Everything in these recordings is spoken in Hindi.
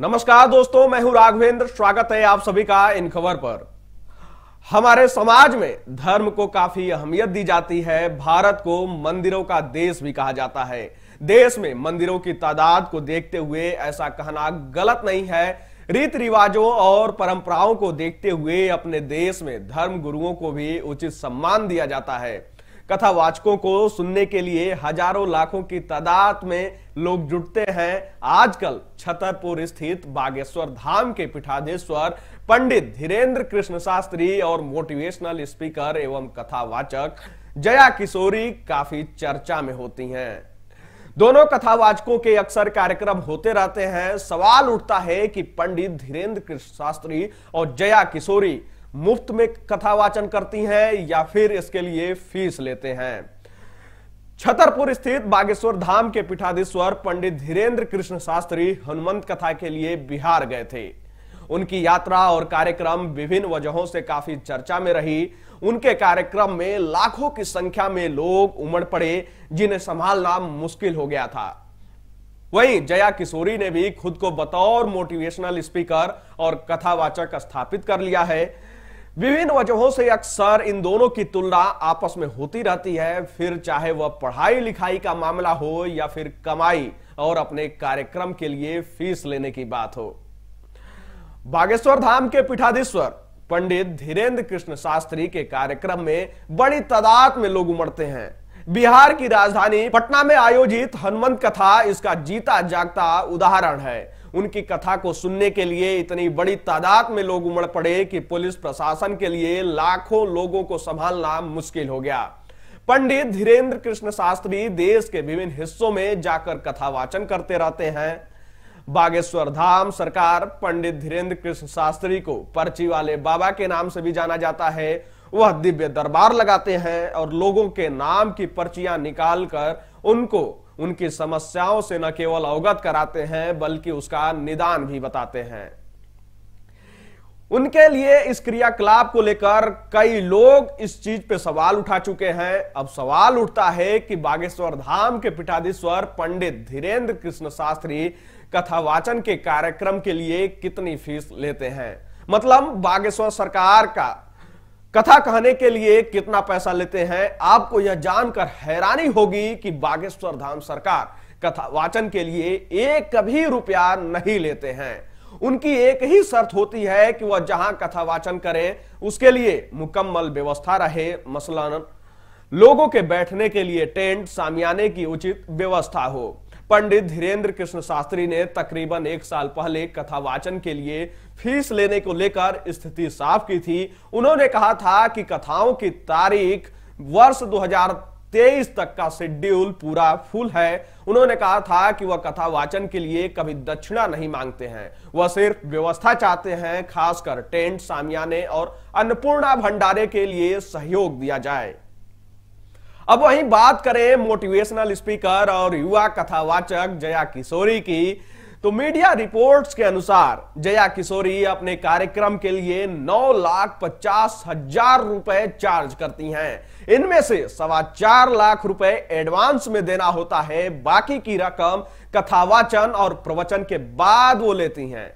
नमस्कार दोस्तों मैं हूं राघवेंद्र स्वागत है आप सभी का इन खबर पर हमारे समाज में धर्म को काफी अहमियत दी जाती है भारत को मंदिरों का देश भी कहा जाता है देश में मंदिरों की तादाद को देखते हुए ऐसा कहना गलत नहीं है रीति रिवाजों और परंपराओं को देखते हुए अपने देश में धर्म गुरुओं को भी उचित सम्मान दिया जाता है कथा वाचकों को सुनने के लिए हजारों लाखों की तादाद में लोग जुटते हैं आजकल छतरपुर स्थित बागेश्वर धाम के पीठाधीश्वर पंडित धीरेन्द्र कृष्ण शास्त्री और मोटिवेशनल स्पीकर एवं कथावाचक जया किशोरी काफी चर्चा में होती हैं दोनों कथावाचकों के अक्सर कार्यक्रम होते रहते हैं सवाल उठता है कि पंडित धीरेन्द्र कृष्ण शास्त्री और जया किशोरी मुफ्त में कथा वाचन करती हैं या फिर इसके लिए फीस लेते हैं छतरपुर स्थित बागेश्वर धाम के पीठाधीश्वर पंडित धीरेन्द्र कृष्ण शास्त्री हनुमंत कथा के लिए बिहार गए थे उनकी यात्रा और कार्यक्रम विभिन्न वजहों से काफी चर्चा में रही उनके कार्यक्रम में लाखों की संख्या में लोग उमड़ पड़े जिन्हें संभालना मुश्किल हो गया था वहीं जया किशोरी ने भी खुद को बतौर मोटिवेशनल स्पीकर और कथावाचक स्थापित कर लिया है विभिन्न वजहों से अक्सर इन दोनों की तुलना आपस में होती रहती है फिर चाहे वह पढ़ाई लिखाई का मामला हो या फिर कमाई और अपने कार्यक्रम के लिए फीस लेने की बात हो बागेश्वर धाम के पीठाधीश्वर पंडित धीरेन्द्र कृष्ण शास्त्री के कार्यक्रम में बड़ी तादाद में लोग उमड़ते हैं बिहार की राजधानी पटना में आयोजित हनुमंत कथा इसका जीता जागता उदाहरण है उनकी कथा को सुनने के लिए इतनी बड़ी तादाद में लोग उमड़ पड़े कि पुलिस प्रशासन के लिए लाखों लोगों को संभालना मुश्किल हो गया पंडित धीरेन्द्र कृष्ण शास्त्री देश के विभिन्न हिस्सों में जाकर कथा वाचन करते रहते हैं बागेश्वर धाम सरकार पंडित धीरेन्द्र कृष्ण शास्त्री को पर्ची वाले बाबा के नाम से भी जाना जाता है वह दिव्य दरबार लगाते हैं और लोगों के नाम की पर्चियां निकालकर उनको उनकी समस्याओं से न केवल अवगत कराते हैं बल्कि उसका निदान भी बताते हैं उनके लिए इस क्रियाकलाप को लेकर कई लोग इस चीज पे सवाल उठा चुके हैं अब सवाल उठता है कि बागेश्वर धाम के पीठाधीश्वर पंडित धीरेन्द्र कृष्ण शास्त्री कथावाचन के कार्यक्रम के लिए कितनी फीस लेते हैं मतलब बागेश्वर सरकार का कथा कहने के लिए कितना पैसा लेते हैं आपको यह जानकर हैरानी होगी कि बागेश्वर धाम सरकार कथा वाचन के लिए एक कभी रुपया नहीं लेते हैं उनकी एक ही शर्त होती है कि वह जहां कथा वाचन करें उसके लिए मुकम्मल व्यवस्था रहे मसलन लोगों के बैठने के लिए टेंट सामियाने की उचित व्यवस्था हो पंडित धीरेन्द्र कृष्ण शास्त्री ने तकरीबन एक साल पहले कथावाचन के लिए फीस लेने को लेकर स्थिति साफ की थी उन्होंने कहा था कि कथाओं की तारीख वर्ष 2023 तक का शेड्यूल पूरा फुल है उन्होंने कहा था कि वह कथा वाचन के लिए कभी दक्षिणा नहीं मांगते हैं वह सिर्फ व्यवस्था चाहते हैं खासकर टेंट सामियाने और अन्नपूर्णा भंडारे के लिए सहयोग दिया जाए अब वहीं बात करें मोटिवेशनल स्पीकर और युवा कथावाचक जया किशोरी की तो मीडिया रिपोर्ट्स के अनुसार जया किशोरी अपने कार्यक्रम के लिए नौ लाख पचास हजार रुपए चार्ज करती हैं इनमें से सवा चार लाख रुपए एडवांस में देना होता है बाकी की रकम कथावाचन और प्रवचन के बाद वो लेती हैं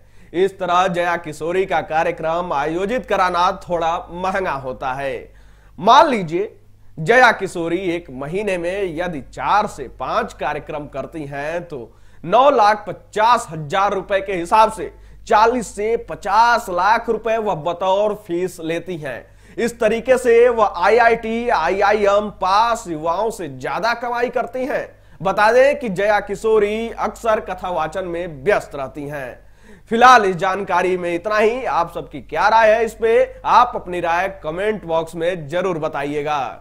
इस तरह जया किशोरी का कार्यक्रम आयोजित कराना थोड़ा महंगा होता है मान लीजिए जया किशोरी एक महीने में यदि चार से पांच कार्यक्रम करती हैं तो नौ लाख पचास हजार रुपए के हिसाब से चालीस से पचास लाख रुपए वह बतौर फीस लेती हैं इस तरीके से वह आईआईटी, आईआईएम पास युवाओं से ज्यादा कमाई करती हैं बता दें कि जया किशोरी अक्सर कथावाचन में व्यस्त रहती हैं फिलहाल इस जानकारी में इतना ही आप सबकी क्या राय है इस पे आप अपनी राय कमेंट बॉक्स में जरूर बताइएगा